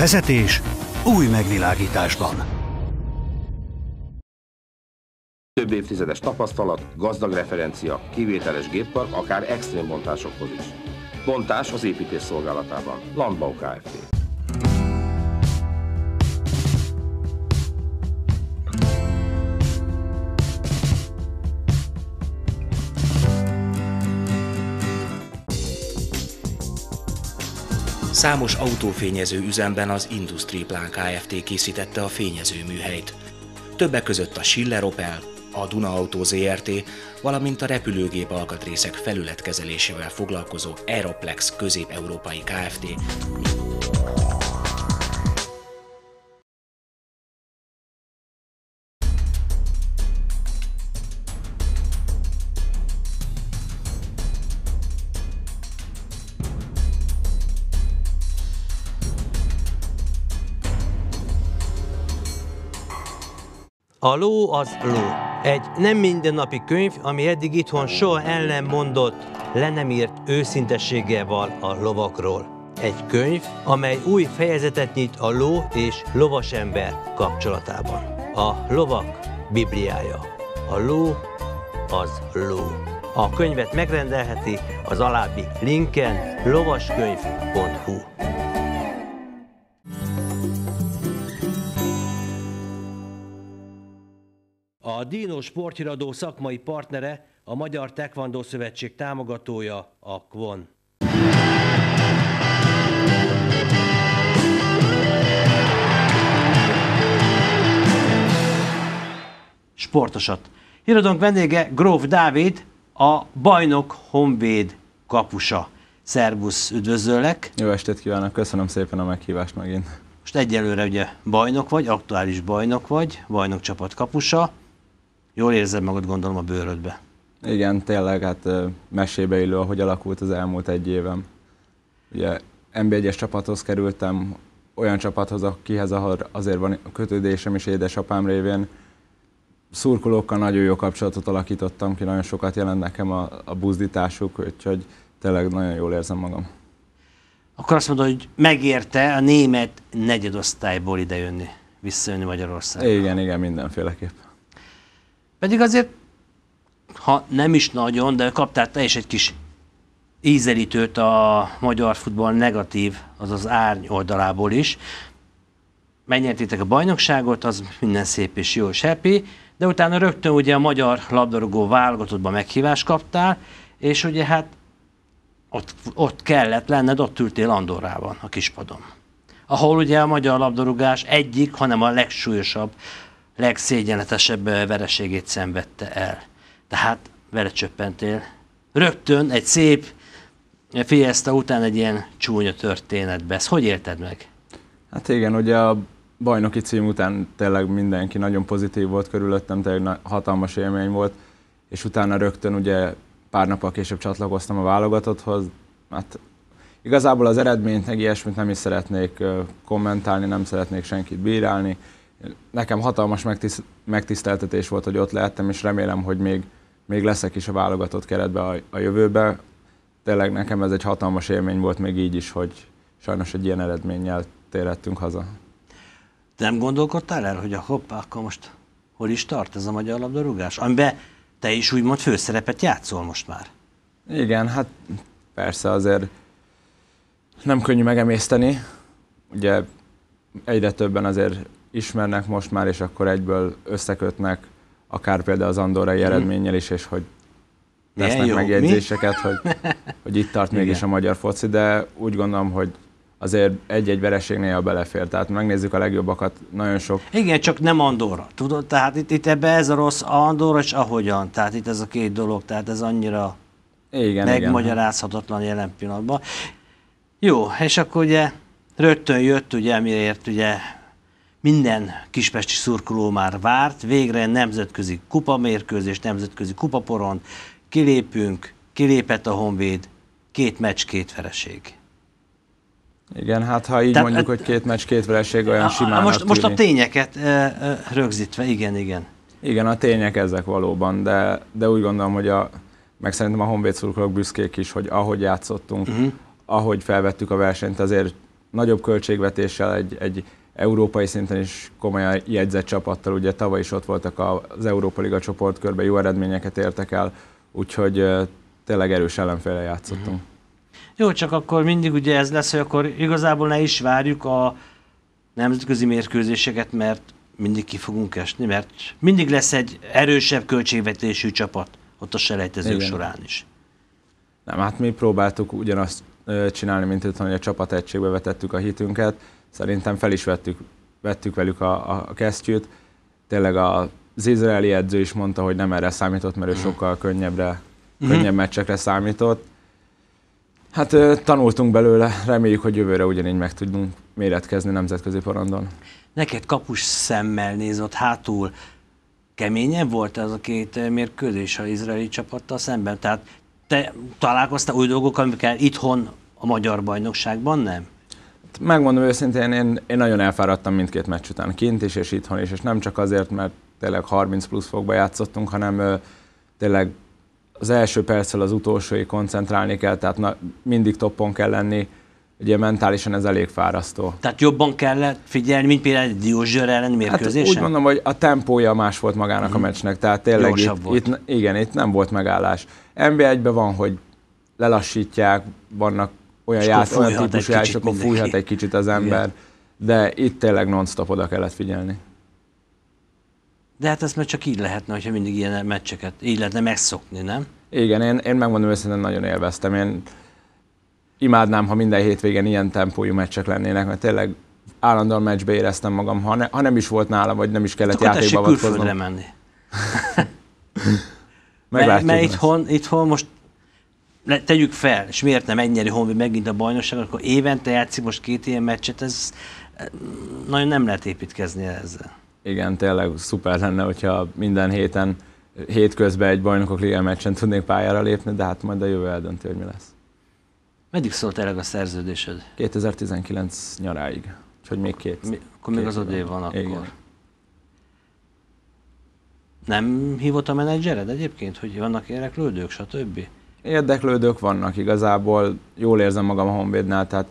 Vezetés új megvilágításban. Több évtizedes tapasztalat, gazdag referencia, kivételes géppark, akár extrém bontásokhoz is. Bontás az építés szolgálatában. Landbau Kft. Számos autófényező üzemben az Industry Plan Kft. készítette a fényezőműhelyt. Többek között a Schiller Opel, a Duna Auto ZRT, valamint a repülőgép alkatrészek felületkezelésével foglalkozó Aeroplex közép-európai Kft. A ló az ló. Egy nem mindennapi könyv, ami eddig itthon soha ellen mondott, le nem írt őszintességgel van a lovakról. Egy könyv, amely új fejezetet nyit a ló és lovas ember kapcsolatában. A lovak bibliája. A ló az ló. A könyvet megrendelheti az alábbi linken lovaskönyv.hu. A Dino sporthíradó szakmai partnere, a Magyar Tekvandó Szövetség támogatója, a Kvon. Sportosat. Híradónk vendége Gróf Dávid, a bajnok honvéd kapusa. Szerbusz, üdvözöllek! Jó estét kívánok, köszönöm szépen a meghívást megint. Most egyelőre ugye bajnok vagy, aktuális bajnok vagy, bajnok csapat kapusa. Jól érzed magad, gondolom, a bőrödbe. Igen, tényleg, hát mesébe illő, ahogy alakult az elmúlt egy évem. Ugye nb 1 csapathoz kerültem, olyan csapathoz, akihez azért van kötődésem is édesapám révén. Szurkolókkal nagyon jó kapcsolatot alakítottam ki, nagyon sokat jelent nekem a, a buzdításuk, úgyhogy tényleg nagyon jól érzem magam. Akkor azt mondod, hogy megérte a német negyedosztályból idejönni, visszajönni Magyarországra? Igen, igen, mindenféleképpen. Pedig azért, ha nem is nagyon, de kaptál te is egy kis ízelítőt a magyar futball negatív, azaz árny oldalából is. Megnyertétek a bajnokságot, az minden szép és jó és happy, de utána rögtön ugye a magyar labdarúgó válogatottban meghívást kaptál, és ugye hát ott, ott kellett lenned, ott ültél Andorrában, a kispadon. Ahol ugye a magyar labdarúgás egyik, hanem a legsúlyosabb legszégyenletesebb eh, vereségét szenvedte el. Tehát vele csöppentél. Rögtön egy szép Fiesta után egy ilyen csúnya történetbe. Ezt hogy élted meg? Hát igen, ugye a bajnoki cím után tényleg mindenki nagyon pozitív volt körülöttem, tényleg hatalmas élmény volt, és utána rögtön ugye pár nappal később csatlakoztam a válogatotthoz. Hát igazából az eredményt, meg ilyesmit nem is szeretnék kommentálni, nem szeretnék senkit bírálni nekem hatalmas megtiszt, megtiszteltetés volt, hogy ott lehettem, és remélem, hogy még, még leszek is a válogatott keretbe a, a jövőben. Tényleg nekem ez egy hatalmas élmény volt még így is, hogy sajnos egy ilyen eredménnyel térettünk haza. nem gondolkodtál el, hogy a hoppá, akkor most hol is tart ez a magyar labdarúgás? Amiben te is úgymond főszerepet játszol most már. Igen, hát persze azért nem könnyű megemészteni. Ugye egyre többen azért ismernek most már, és akkor egyből összekötnek, akár például az Andorai eredménnyel is, és hogy tesznek jó, megjegyzéseket, hogy, hogy itt tart mégis a magyar foci, de úgy gondolom, hogy azért egy-egy vereség a belefér. Tehát megnézzük a legjobbakat, nagyon sok. Igen, csak nem Andorra, tudod? Tehát itt, itt ebbe ez a rossz a Andorra, és ahogyan. Tehát itt ez a két dolog, tehát ez annyira igen, megmagyarázhatatlan igen. jelen pillanatban. Jó, és akkor ugye rögtön jött, ugye, miért ugye minden kispesti szurkoló már várt, végre nemzetközi kupamérkőzés, nemzetközi kupaporon, kilépünk, kilépett a Honvéd, két meccs, két vereség. Igen, hát ha így Te, mondjuk, hát, hogy két meccs, két vereség olyan simán. Most, most a tényeket rögzítve, igen, igen. Igen, a tények ezek valóban, de, de úgy gondolom, hogy a, meg szerintem a Honvéd szurkolók büszkék is, hogy ahogy játszottunk, uh-huh. ahogy felvettük a versenyt, azért nagyobb költségvetéssel egy, egy európai szinten is komolyan jegyzett csapattal, ugye tavaly is ott voltak az Európa Liga csoportkörben, jó eredményeket értek el, úgyhogy tényleg erős ellenféle játszottunk. Mhm. Jó, csak akkor mindig ugye ez lesz, hogy akkor igazából ne is várjuk a nemzetközi mérkőzéseket, mert mindig ki fogunk esni, mert mindig lesz egy erősebb költségvetésű csapat ott a selejtezők Igen. során is. Nem, hát mi próbáltuk ugyanazt csinálni, mint itt, hogy a csapategységbe vetettük a hitünket, szerintem fel is vettük, vettük velük a, a kesztyűt. Tényleg az izraeli edző is mondta, hogy nem erre számított, mert ő mhm. sokkal könnyebbre, mm-hmm. könnyebb meccsekre számított. Hát tanultunk belőle, reméljük, hogy jövőre ugyanígy meg tudunk méretkezni nemzetközi porondon. Neked kapus szemmel nézott hátul, keményebb volt ez a két mérkőzés az izraeli csapattal szemben? Tehát te találkoztál új dolgokkal, amikkel itthon a magyar bajnokságban nem? Hát, megmondom őszintén, én, én nagyon elfáradtam mindkét meccs után, kint is és itthon is, és nem csak azért, mert tényleg 30 plusz fokba játszottunk, hanem ö, tényleg az első perccel az utolsói koncentrálni kell, tehát na, mindig toppon kell lenni, ugye mentálisan ez elég fárasztó. Tehát jobban kellett figyelni, mint például egy Diózsőr ellen hát, mérkőzésen? Hát úgy mondom, hogy a tempója más volt magának a mhm. meccsnek, tehát tényleg itt, volt. itt, igen, itt nem volt megállás. NBA-ben van, hogy lelassítják, vannak olyan, játsz, olyan típusú akkor mindenki. fújhat egy kicsit az ember. Igen. De itt tényleg non-stop oda kellett figyelni. De hát ezt már csak így lehetne, hogyha mindig ilyen meccseket, így lehetne megszokni, nem? Igen, én, én megmondom őszintén, nagyon élveztem. Én imádnám, ha minden hétvégén ilyen tempójú meccsek lennének, mert tényleg állandóan meccsbe éreztem magam, ha, ne, ha nem is volt nálam, vagy nem is kellett hát játékba külföldre menni. Meglátjuk. Mert itthon, itthon most le, tegyük fel, és miért nem ennyi Honvéd megint a bajnokság, akkor évente játszik most két ilyen meccset, ez eh, nagyon nem lehet építkezni ezzel. Igen, tényleg szuper lenne, hogyha minden héten, hétközben egy bajnokok liga meccsen tudnék pályára lépni, de hát majd a jövő eldönti, hogy mi lesz. Meddig szólt tényleg a szerződésed? 2019 nyaráig, úgyhogy még két. Mi, akkor még két az odév van akkor. Igen. Nem hívott a menedzsered egyébként, hogy vannak érdeklődők, stb.? érdeklődők vannak igazából, jól érzem magam a Honvédnál, tehát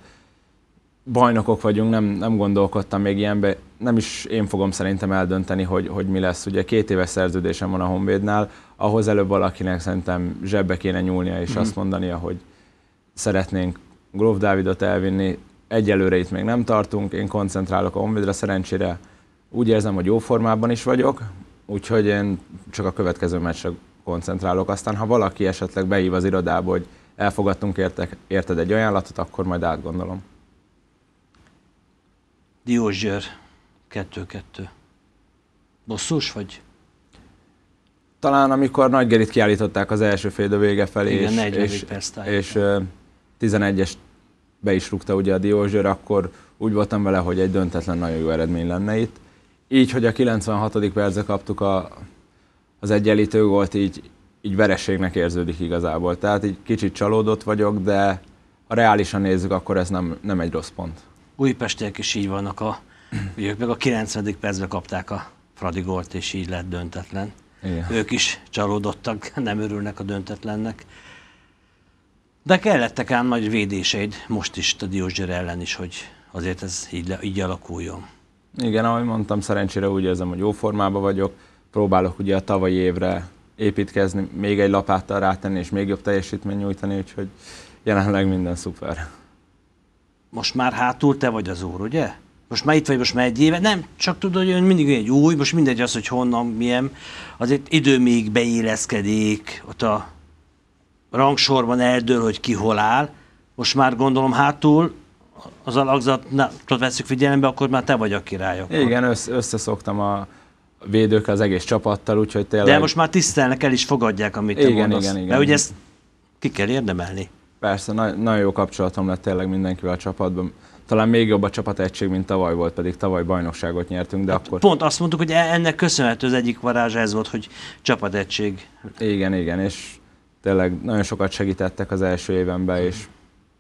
bajnokok vagyunk, nem, nem gondolkodtam még ilyenbe, nem is én fogom szerintem eldönteni, hogy, hogy mi lesz. Ugye két éves szerződésem van a Honvédnál, ahhoz előbb valakinek szerintem zsebbe kéne nyúlnia és mm. azt mondania, hogy szeretnénk Glov Dávidot elvinni, egyelőre itt még nem tartunk, én koncentrálok a Honvédre, szerencsére úgy érzem, hogy jó formában is vagyok, úgyhogy én csak a következő meccsre koncentrálok. Aztán, ha valaki esetleg behív az irodába, hogy elfogadtunk értek, érted egy ajánlatot, akkor majd átgondolom. Diózsér, kettő-kettő. Bosszus vagy? Talán amikor nagy gerit kiállították az első fél vége felé, Igen, és, 40 és, és 11-es be is rúgta ugye a Diózsér, akkor úgy voltam vele, hogy egy döntetlen nagyon jó eredmény lenne itt. Így, hogy a 96. percre kaptuk a az egyenlítő volt így, így vereségnek érződik igazából. Tehát így kicsit csalódott vagyok, de ha reálisan nézzük, akkor ez nem, nem egy rossz pont. Újpestiek is így vannak, a, ők meg a 90. percbe kapták a Fradi gólt, és így lett döntetlen. Igen. Ők is csalódottak, nem örülnek a döntetlennek. De kellettek ám nagy védéseid, most is a Diózsere ellen is, hogy azért ez így, így alakuljon. Igen, ahogy mondtam, szerencsére úgy érzem, hogy jó formában vagyok próbálok ugye a tavalyi évre építkezni, még egy lapáttal rátenni, és még jobb teljesítmény nyújtani, úgyhogy jelenleg minden szuper. Most már hátul te vagy az úr, ugye? Most már itt vagy, most már egy éve, nem, csak tudod, hogy mindig egy új, most mindegy az, hogy honnan, milyen, azért idő még beéleszkedik, ott a rangsorban eldől, hogy ki hol áll, most már gondolom hátul az alakzatot veszük figyelembe, akkor már te vagy a király. Akkor. Igen, össze, összeszoktam a védők az egész csapattal, úgyhogy tényleg... De most már tisztelnek, el is fogadják, amit igen, te mondasz. Igen, igen, Mert ugye ezt ki kell érdemelni. Persze, na- nagyon jó kapcsolatom lett tényleg mindenkivel a csapatban. Talán még jobb a csapat egység, mint tavaly volt, pedig tavaly bajnokságot nyertünk, de hát akkor... Pont azt mondtuk, hogy e- ennek köszönhető az egyik varázsa ez volt, hogy csapategység. Igen, igen, és tényleg nagyon sokat segítettek az első évenben, mhm. és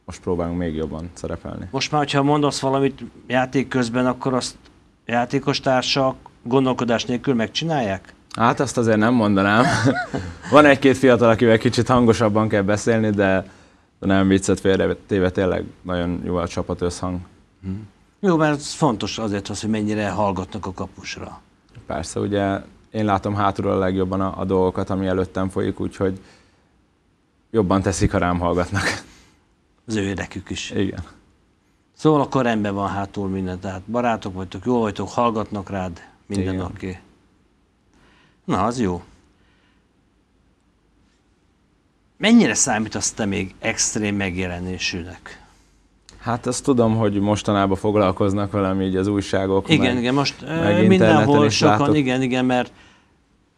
most próbálunk még jobban szerepelni. Most már, hogyha mondasz valamit játék közben, akkor azt játékostársak gondolkodás nélkül megcsinálják? Hát azt azért nem mondanám. Van egy-két fiatal, akivel kicsit hangosabban kell beszélni, de nem viccet téve tényleg nagyon jó a csapat összhang. Hmm. Jó, mert ez fontos azért az, hogy mennyire hallgatnak a kapusra. Persze, ugye én látom hátulról a legjobban a, a dolgokat, ami előttem folyik, úgyhogy jobban teszik, ha rám hallgatnak. Az ő érdekük is. Igen. Szóval akkor rendben van hátul minden, tehát barátok vagytok, jó vagytok, hallgatnak rád, minden Igen. napké. Na, az jó. Mennyire számít te még extrém megjelenésűnek? Hát azt tudom, hogy mostanában foglalkoznak velem így az újságok. Igen, meg, igen, most meg mindenhol sokan, látok. igen, igen, mert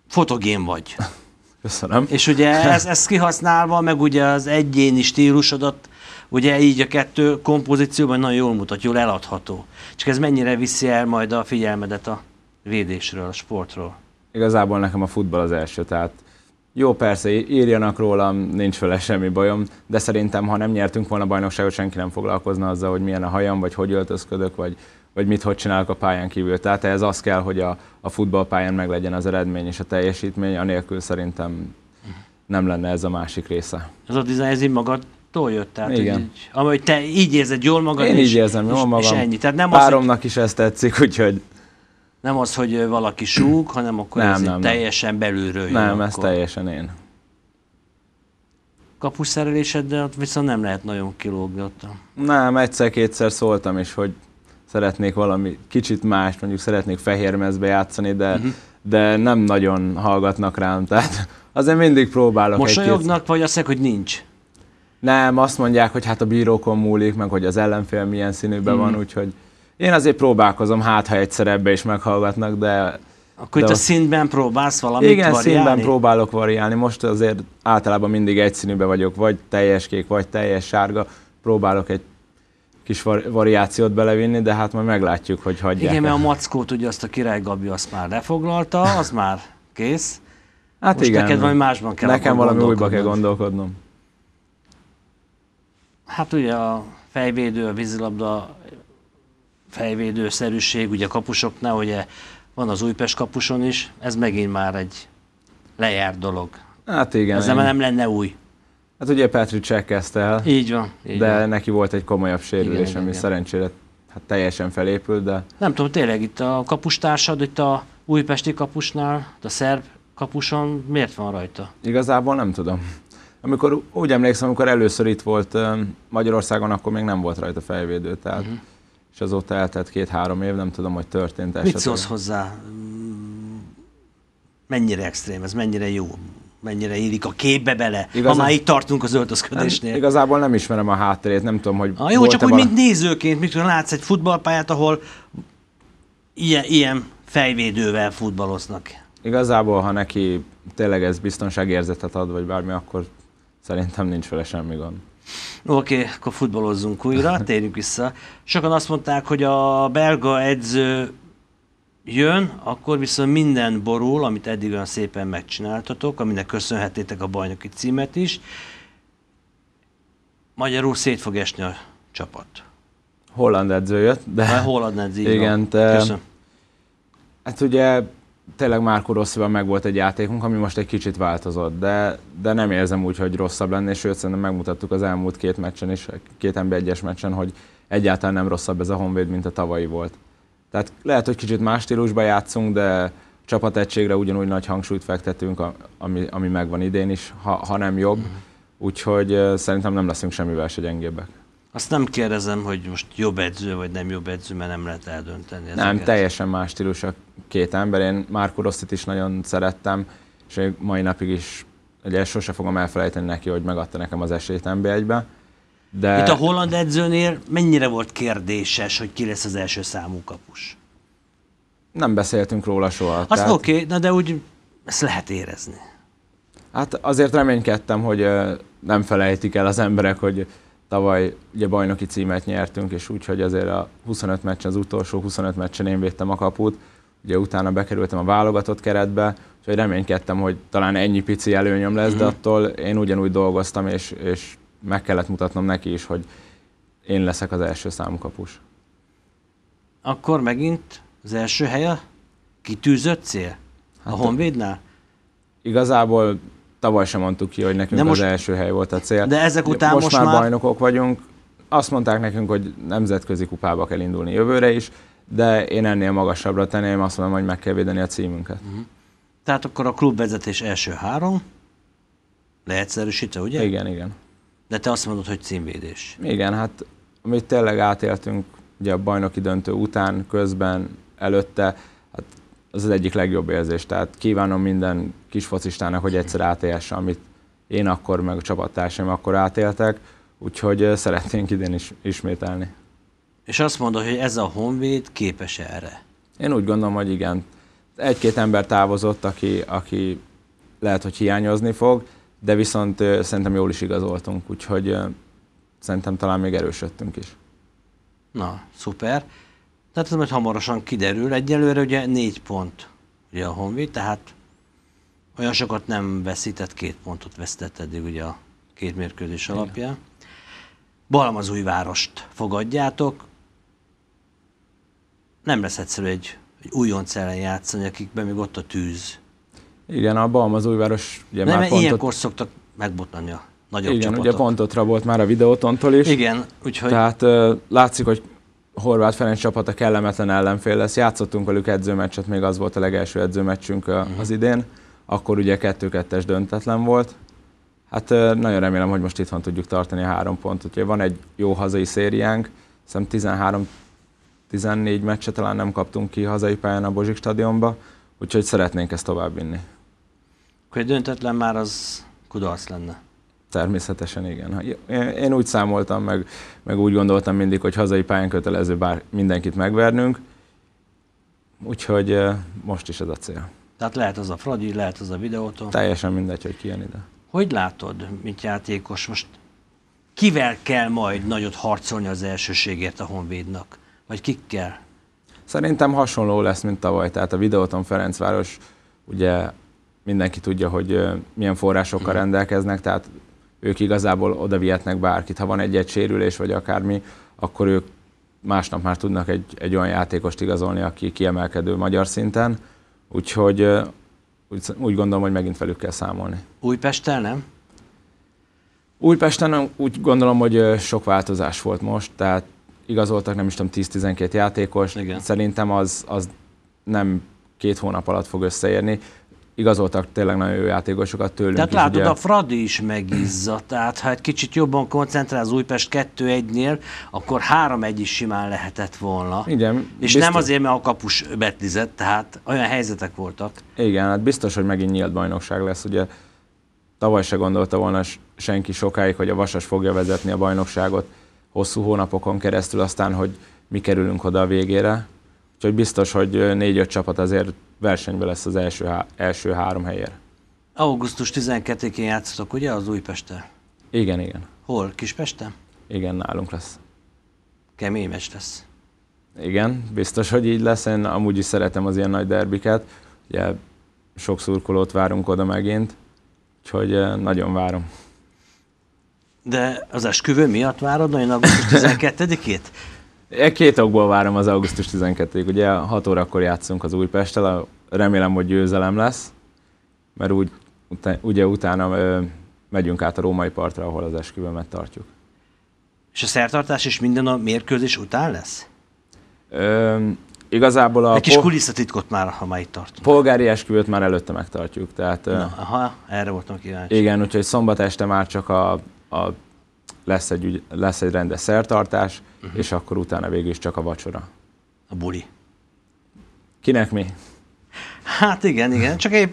fotogén vagy. Köszönöm. És ugye ez, kihasználva, meg ugye az egyéni stílusodat, ugye így a kettő kompozícióban nagyon jól mutat, jól eladható. Csak ez mennyire viszi el majd a figyelmedet a védésről, a sportról? Igazából nekem a futball az első, tehát jó, persze, írjanak rólam, nincs vele semmi bajom, de szerintem, ha nem nyertünk volna bajnokságot, senki nem foglalkozna azzal, hogy milyen a hajam, vagy hogy öltözködök, vagy, vagy mit, hogy csinálok a pályán kívül. Tehát ez az kell, hogy a, a futballpályán meg legyen az eredmény és a teljesítmény, anélkül szerintem nem lenne ez a másik része. Ez a dizájn, ez így magadtól jött? Tehát, Igen. Így, amely te így érzed jól magad? Én és, így érzem jól magam. És ennyi. Tehát nem Páromnak az, hogy... is ez tetszik, úgyhogy... Nem az, hogy valaki súg, hanem akkor nem, ez nem, teljesen belülről jön. Nem, akkor. ez teljesen én. Kapusszerelésed, de ott viszont nem lehet nagyon kilógni ott. Nem, egyszer-kétszer szóltam is, hogy szeretnék valami kicsit más, mondjuk szeretnék fehérmezbe játszani, de, uh-huh. de nem nagyon hallgatnak rám, tehát azért mindig próbálok Mosolyognak, egy vagy azt mondják, hogy nincs? Nem, azt mondják, hogy hát a bírókon múlik, meg hogy az ellenfél milyen színűben uh-huh. van, mhm. úgyhogy én azért próbálkozom, hát ha egyszer ebbe is meghallgatnak, de... Akkor de itt a színben próbálsz valamit Igen, variálni? színben próbálok variálni. Most azért általában mindig egyszínűben vagyok, vagy teljes kék, vagy teljes sárga. Próbálok egy kis variációt belevinni, de hát majd meglátjuk, hogy hagyják. Igen, mert a mackót ugye azt a Király Gabi azt már lefoglalta, az már kész. Hát Most igen. neked valami másban kell Nekem valami újba kell gondolkodnom. Hát ugye a fejvédő, a vízilabda fejvédőszerűség, ugye kapusoknál, ugye van az Újpest kapuson is, ez megint már egy lejárt dolog. Hát igen. Ez nem, nem lenne új. Hát ugye Petricsek kezdte el. Így van. Így de van. neki volt egy komolyabb sérülés, igen, ami igen. szerencsére hát teljesen felépült, de... Nem tudom, tényleg itt a kapustársad, itt a újpesti kapusnál, a szerb kapuson miért van rajta? Igazából nem tudom. Amikor úgy emlékszem, amikor először itt volt Magyarországon, akkor még nem volt rajta fejvédő, tehát... Uh-huh és azóta eltelt két-három év, nem tudom, hogy történt esetleg. Mit szólsz hozzá? Mm, mennyire extrém ez, mennyire jó? mennyire illik a képbe bele, Igazán... ha már itt tartunk az öltözködésnél. Nem, igazából nem ismerem a hátterét, nem tudom, hogy... A ah, jó, csak úgy, mint nézőként, mikor látsz egy futballpályát, ahol ilyen, ilyen fejvédővel futballoznak. Igazából, ha neki tényleg ez biztonságérzetet ad, vagy bármi, akkor szerintem nincs vele semmi gond. Oké, okay, akkor futballozzunk újra, térjünk vissza. Sokan azt mondták, hogy a belga edző jön, akkor viszont minden borul, amit eddig olyan szépen megcsináltatok, aminek köszönhetétek a bajnoki címet is. Magyarul szét fog esni a csapat. Holland edző jött, de... holland edző, igen. Te... Köszön. Hát ugye tényleg már Rossziban meg volt egy játékunk, ami most egy kicsit változott, de, de nem érzem úgy, hogy rosszabb lenne, és sőt szerintem megmutattuk az elmúlt két meccsen és két ember egyes meccsen, hogy egyáltalán nem rosszabb ez a Honvéd, mint a tavalyi volt. Tehát lehet, hogy kicsit más stílusban játszunk, de csapategységre ugyanúgy nagy hangsúlyt fektetünk, ami, ami megvan idén is, ha, ha nem jobb. Mhm. Úgyhogy szerintem nem leszünk semmivel se gyengébbek. Azt nem kérdezem, hogy most jobb edző vagy nem jobb edző, mert nem lehet eldönteni ezeket. Nem, teljesen más stílusok két ember. Én Márko Rosszit is nagyon szerettem, és én mai napig is, ugye sose fogom elfelejteni neki, hogy megadta nekem az esélyt NB1-be. De... Itt a holland edzőnél mennyire volt kérdéses, hogy ki lesz az első számú kapus? Nem beszéltünk róla soha. Az tehát... oké, na de úgy ezt lehet érezni. Hát azért reménykedtem, hogy nem felejtik el az emberek, hogy tavaly ugye bajnoki címet nyertünk, és úgyhogy azért a 25 meccsen, az utolsó 25 meccsen én védtem a kaput, ugye utána bekerültem a válogatott keretbe, úgyhogy reménykedtem, hogy talán ennyi pici előnyöm lesz, uh-huh. de mhm. attól én ugyanúgy dolgoztam, és, és meg kellett mutatnom neki is, hogy én leszek az első számú kapus. Akkor megint az első hely a kitűzött cél? Hát a Honvédnál? Igazából tavaly sem mondtuk ki, hogy nekünk de most, az első hely volt a cél. De ezek után most, most már, már bajnokok vagyunk. Azt mondták nekünk, hogy nemzetközi kupába kell indulni jövőre is de én ennél magasabbra tenném, azt mondom, hogy meg kell védeni a címünket. Mhm. Tehát akkor a klubvezetés első három, leegyszerűsítve, ugye? Igen, igen. De te azt mondod, hogy címvédés. Igen, hát amit tényleg átéltünk, ugye a bajnoki döntő után, közben, előtte, hát az az egyik legjobb érzés. Tehát kívánom minden kis focistának, hogy egyszer átélhesse, amit én akkor, meg a csapattársaim akkor átéltek, úgyhogy szeretnénk idén is ismételni. És azt mondod, hogy ez a Honvéd képes erre? Én úgy gondolom, hogy igen. Egy-két ember távozott, aki, aki lehet, hogy hiányozni fog, de viszont szerintem jól is igazoltunk, úgyhogy szerintem talán még erősödtünk is. Na, szuper. Tehát ez majd hamarosan kiderül. Egyelőre ugye négy pont ugye a Honvéd, tehát olyan sokat nem veszített, két pontot vesztett eddig ugye a két mérkőzés alapján. Balmazújvárost fogadjátok, nem lesz egyszerű egy, egy újonc ellen játszani, akikben még ott a tűz. Igen, a Balmazújváros ugye nem, már pontot... ilyenkor szoktak megbotlani a nagyobb Igen, csapatok. ugye pontot rabolt már a videótontól is. Igen, úgyhogy... Tehát uh, látszik, hogy Horváth Ferenc csapata kellemetlen ellenfél lesz. Játszottunk velük edzőmeccset, még az volt a legelső edzőmeccsünk uh, mhm. huh az idén. Akkor ugye 2 2 döntetlen volt. Hát nagyon remélem, hogy most itt van tudjuk tartani a három pontot. Ugye van egy jó hazai szériánk, hiszem 13 14 meccset talán nem kaptunk ki hazai pályán a Bozsik stadionba, úgyhogy szeretnénk ezt vinni. Akkor egy döntetlen már az kudarc lenne. Természetesen igen. Én úgy számoltam, meg, meg úgy gondoltam mindig, hogy hazai pályán kötelező bár mindenkit megvernünk, úgyhogy most is ez a cél. Tehát lehet az a Fradi, lehet az a videótól. Teljesen mindegy, hogy ki ide. Hogy látod, mint játékos, most kivel kell majd nagyot harcolni az elsőségért a Honvédnak? vagy kikkel? Szerintem hasonló lesz, mint tavaly. Tehát a videóton Ferencváros, ugye mindenki tudja, hogy milyen forrásokkal mhm. rendelkeznek, tehát ők igazából oda vihetnek bárkit. Ha van egy-egy sérülés, vagy akármi, akkor ők másnap már tudnak egy, egy olyan játékost igazolni, aki kiemelkedő magyar szinten. Úgyhogy úgy, úgy gondolom, hogy megint velük kell számolni. Újpesten nem? Újpesten úgy gondolom, hogy sok változás volt most, tehát igazoltak, nem is tudom, 10-12 játékos. Igen. Szerintem az, az nem két hónap alatt fog összeérni igazoltak tényleg nagyon jó játékosokat tőlünk. Tehát is, látod, ugye... a Fradi is megizza, tehát ha egy kicsit jobban koncentrál az Újpest 2-1-nél, akkor 3-1 is simán lehetett volna. Igen. És biztos... nem azért, mert a kapus betlizett, tehát olyan helyzetek voltak. Igen, hát biztos, hogy megint nyílt bajnokság lesz, ugye tavaly se gondolta volna senki sokáig, hogy a Vasas fogja vezetni a bajnokságot, hosszú hónapokon keresztül, aztán, hogy mi kerülünk oda a végére. Úgyhogy biztos, hogy négy-öt csapat azért versenyben lesz az első, há- első három helyér. Augusztus 12-én játszottak, ugye, az Újpeste? Igen, igen. Hol? Kispesten? Igen, nálunk lesz. Kemény meccs lesz. Igen, biztos, hogy így lesz. Én amúgy is szeretem az ilyen nagy derbiket. Ugye sok szurkolót várunk oda megint, úgyhogy eh, nagyon várom. De az esküvő miatt várod olyan augusztus 12-ét? E két okból várom az augusztus 12-ig. Ugye 6 órakor játszunk az Újpesttel, remélem, hogy győzelem lesz, mert úgy, utána, ugye utána ö, megyünk át a római partra, ahol az esküvőmet tartjuk. És a szertartás is minden a mérkőzés után lesz? Ö, igazából a... Egy kis kulisszatitkot már, ha már itt tartunk. Polgári esküvőt már előtte megtartjuk, tehát... Na, aha, erre voltam kíváncsi. Igen, úgyhogy szombat este már csak a a, lesz, egy, ügy, lesz egy rendes szertartás, uh-huh. és akkor utána végül is csak a vacsora. A buli. Kinek mi? Hát igen, igen, csak egy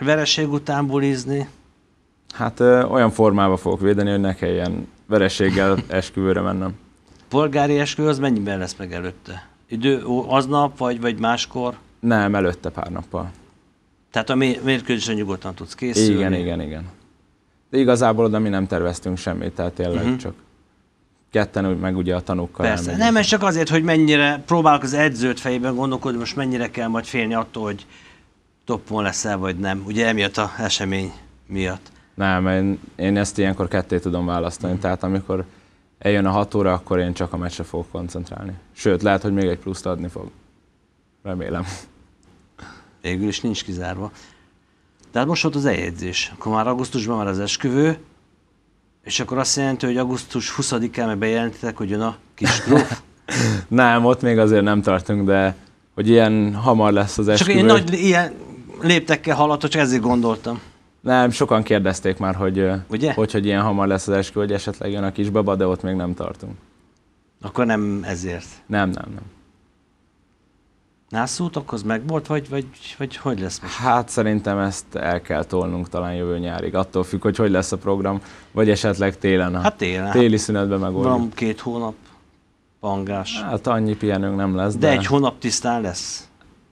vereség után bulizni. Hát ö, olyan formába fogok védeni, hogy ne kelljen vereséggel esküvőre mennem. Polgári esküvő az mennyiben lesz meg előtte? Idő, aznap, vagy, vagy máskor? Nem, előtte pár nappal. Tehát a mérkőzésen nyugodtan tudsz készülni. Igen, igen, igen de igazából oda mi nem terveztünk semmit, tehát tényleg uh-huh. csak ketten, meg ugye a tanúkkal. Persze, elmegyünk. nem, ez csak azért, hogy mennyire próbálok az edzőt fejében gondolkodni, most mennyire kell majd félni attól, hogy toppon leszel, vagy nem. Ugye emiatt a esemény miatt. Nem, én, én ezt ilyenkor ketté tudom választani, uh-huh. tehát amikor eljön a hat óra, akkor én csak a meccsre fogok koncentrálni. Sőt, lehet, hogy még egy pluszt adni fog. Remélem. Végül is nincs kizárva. Tehát most volt az eljegyzés. Akkor már augusztusban már az esküvő, és akkor azt jelenti, hogy augusztus 20-án bejelentitek, hogy jön a kis gróf. nem, ott még azért nem tartunk, de hogy ilyen hamar lesz az esküvő. Csak én nagy ilyen léptekkel haladtam, csak ezért gondoltam. Nem, sokan kérdezték már, hogy, Ugye? hogy, hogy ilyen hamar lesz az esküvő, hogy esetleg jön a kis baba, de ott még nem tartunk. Akkor nem ezért. Nem, nem, nem. Nászútokhoz meg volt, vagy, vagy, vagy hogy lesz most? Hát szerintem ezt el kell tolnunk talán jövő nyárig, attól függ, hogy hogy lesz a program, vagy esetleg télen. A hát télen. Hát téli szünetben megoldjuk. Van két hónap pangás. Hát annyi pihenőnk nem lesz. De, de egy hónap tisztán lesz?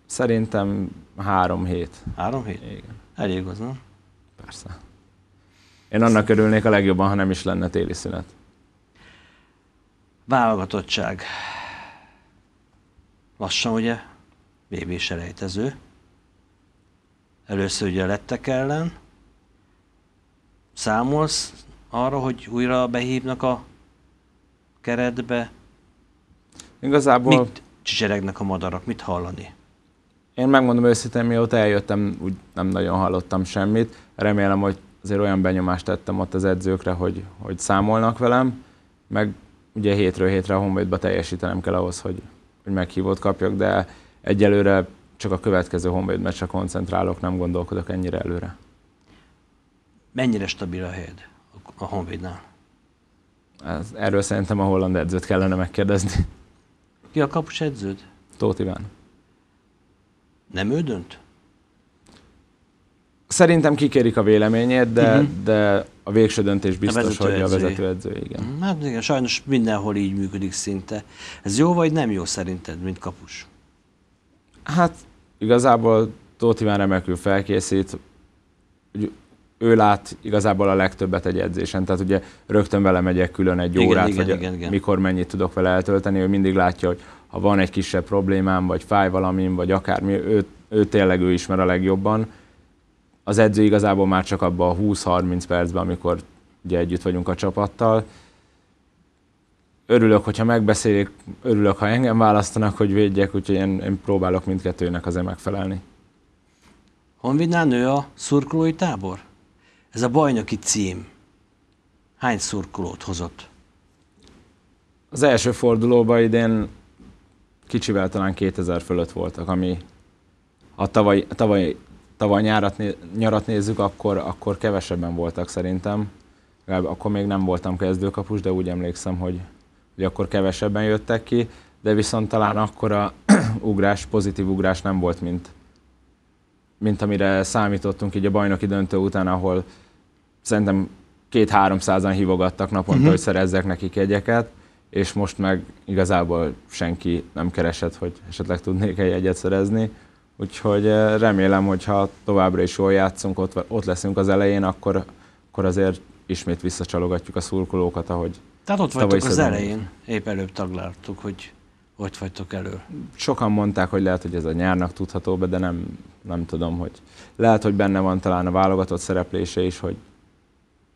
Szerintem három hét. Három hét? Igen. Elég az, nem? Persze. Én annak örülnék a legjobban, ha nem is lenne téli szünet. Válogatottság. Lassan, ugye? VB selejtező. Először ugye a lettek ellen. Számolsz arra, hogy újra behívnak a keretbe? Igazából... Mit csicseregnek a madarak? Mit hallani? Én megmondom őszintén, mióta eljöttem, úgy nem nagyon hallottam semmit. Remélem, hogy azért olyan benyomást tettem ott az edzőkre, hogy, hogy számolnak velem, meg ugye hétről hétre a honvédba teljesítenem kell ahhoz, hogy, hogy meghívót kapjak, de egyelőre csak a következő honvéd meccsre koncentrálok, nem gondolkodok ennyire előre. Mennyire stabil a helyed a honvédnál? Ez, erről szerintem a holland edzőt kellene megkérdezni. Ki a kapus edződ? Tóth Iván. Nem ő dönt? Szerintem kikérik a véleményét, de, uh-huh. de a végső döntés biztos, a hogy edzői. a edző, igen. Hát igen, sajnos mindenhol így működik szinte. Ez jó vagy nem jó szerinted, mint kapus? Hát igazából Tóth Iván remekül felkészít, ő lát igazából a legtöbbet egy edzésen, tehát ugye rögtön vele megyek külön egy igen, órát, igen, vagy igen, igen. mikor mennyit tudok vele eltölteni, ő mindig látja, hogy ha van egy kisebb problémám, vagy fáj valamim, vagy akármi, ő, ő tényleg ő ismer a legjobban. Az edző igazából már csak abban a 20-30 percben, amikor ugye együtt vagyunk a csapattal, örülök, hogyha megbeszélik. örülök, ha engem választanak, hogy védjek, úgyhogy én, én próbálok mindkettőnek azért megfelelni. Honvidnál nő a szurkolói tábor? Ez a bajnoki cím. Hány szurkolót hozott? Az első fordulóban idén kicsivel talán 2000 fölött voltak, ami a tavaly, tavaly, tavaly nyárat, nyarat nézzük, akkor, akkor kevesebben voltak szerintem. Akkor még nem voltam kezdőkapus, de úgy emlékszem, hogy hogy akkor kevesebben jöttek ki, de viszont talán akkor a ugrás, pozitív ugrás nem volt, mint, mint amire számítottunk így a bajnoki döntő után, ahol szerintem két-háromszázan hívogattak naponta, uh-huh. hogy szerezzek nekik jegyeket, és most meg igazából senki nem keresett, hogy esetleg tudnék egy jegyet szerezni. Úgyhogy eh, remélem, hogy ha továbbra is jól játszunk, ott, ott leszünk az elején, akkor, akkor azért ismét visszacsalogatjuk a szurkolókat, ahogy tehát ott vagytok az elején, épp előbb tagláltuk, hogy hogy vagytok elő. Sokan mondták, hogy lehet, hogy ez a nyárnak tudható be, de nem, nem tudom, hogy lehet, hogy benne van talán a válogatott szereplése is, hogy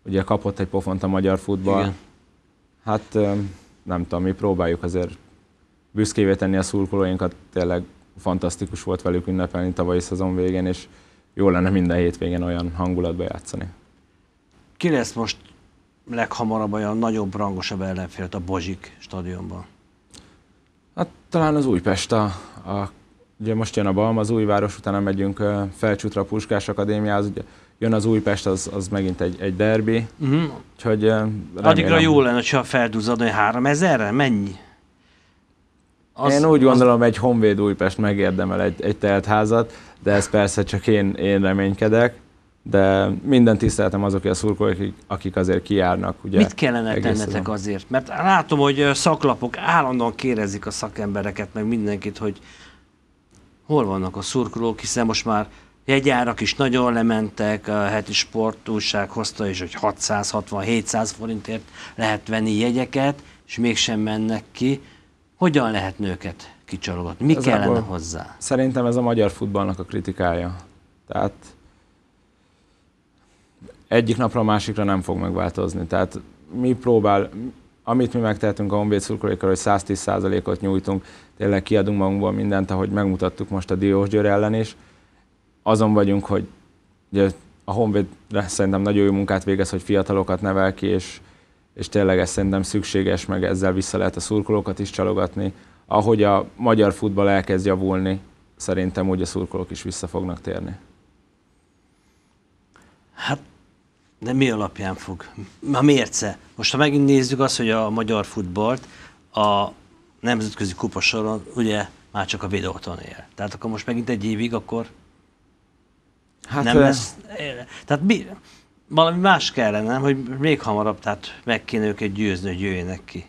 ugye kapott egy pofont a magyar futball. Igen. Hát nem tudom, mi próbáljuk azért büszkévé tenni a szurkolóinkat, tényleg fantasztikus volt velük ünnepelni tavalyi szezon végén, és jó lenne minden hétvégén olyan hangulatba játszani. Ki lesz most leghamarabb olyan nagyobb, rangosabb ellenfélt a Bozsik stadionban? Hát talán az Újpest a, a ugye most jön a az újváros, utána megyünk felcsútra a Puskás Akadémiához, ugye jön az Újpest, az, az megint egy, egy derbi. Uh-huh. Úgyhogy remélem. Addigra jó lenne, ha felduzzad, hogy három ezerre? mennyi? Az, én úgy gondolom, az... egy Honvéd Újpest megérdemel egy, egy telt házat, de ez persze csak én, én reménykedek de minden tiszteletem azok, a szurkolók, akik, azért kiárnak. Ugye, Mit kellene tennetek azért? Mert látom, hogy szaklapok állandóan kérezik a szakembereket, meg mindenkit, hogy hol vannak a szurkolók, hiszen most már jegyárak is nagyon lementek, a heti sportúság hozta is, hogy 660-700 forintért lehet venni jegyeket, és mégsem mennek ki. Hogyan lehet nőket kicsalogatni? Mi Ezából kellene hozzá? Szerintem ez a magyar futballnak a kritikája. Tehát egyik napra a másikra nem fog megváltozni. Tehát mi próbál, amit mi megtehetünk a Honvéd szurkolékkal, hogy 110%-ot nyújtunk, tényleg kiadunk magunkból mindent, ahogy megmutattuk most a Győr ellen is. Azon vagyunk, hogy ugye, a Honvéd szerintem nagyon jó munkát végez, hogy fiatalokat nevel ki, és, és tényleg ez szerintem szükséges, meg ezzel vissza lehet a szurkolókat is csalogatni. Ahogy a magyar futball elkezd javulni, szerintem úgy a szurkolók is vissza fognak térni. Hát de mi alapján fog? A mérce. Most ha megint nézzük azt, hogy a magyar futballt a nemzetközi kupasoron ugye már csak a videóton él. Tehát akkor most megint egy évig, akkor hát nem ő... lesz. Tehát mi, valami más kellene, nem? hogy még hamarabb, tehát meg kéne őket győzni, hogy jöjjenek ki.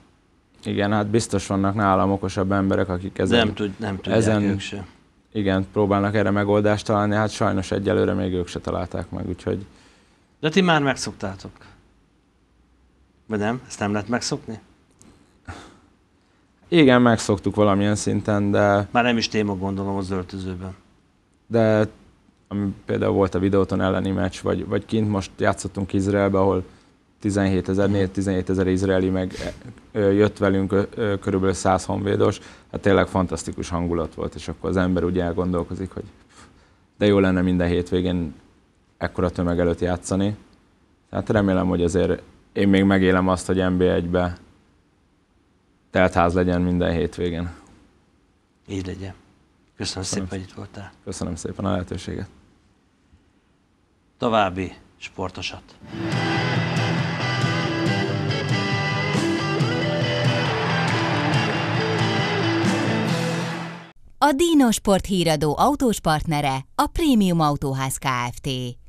Igen, hát biztos vannak nálam okosabb emberek, akik ezen... Nem, tud, nem tudják ezen, ők se. Igen, próbálnak erre megoldást találni, hát sajnos egyelőre még ők se találták meg, úgyhogy... De ti már megszoktátok. Vagy nem? Ezt nem lehet megszokni? Igen, megszoktuk valamilyen szinten, de... Már nem is téma gondolom az öltözőben. De ami például volt a videóton elleni meccs, vagy, vagy kint most játszottunk Izraelbe, ahol 17 ezer, 17 ezer izraeli meg e, jött velünk körülbelül 100 honvédos, hát tényleg fantasztikus hangulat volt, és akkor az ember úgy elgondolkozik, hogy de jó lenne minden hétvégén ekkora tömeg előtt játszani. Tehát remélem, hogy azért én még megélem azt, hogy NB1-be teltház legyen minden hétvégén. Így legyen. Köszönöm, Köszönöm szépen, hogy itt voltál. Köszönöm szépen a lehetőséget. További sportosat. A Dino Sport híradó partnere a Premium Autóház Kft.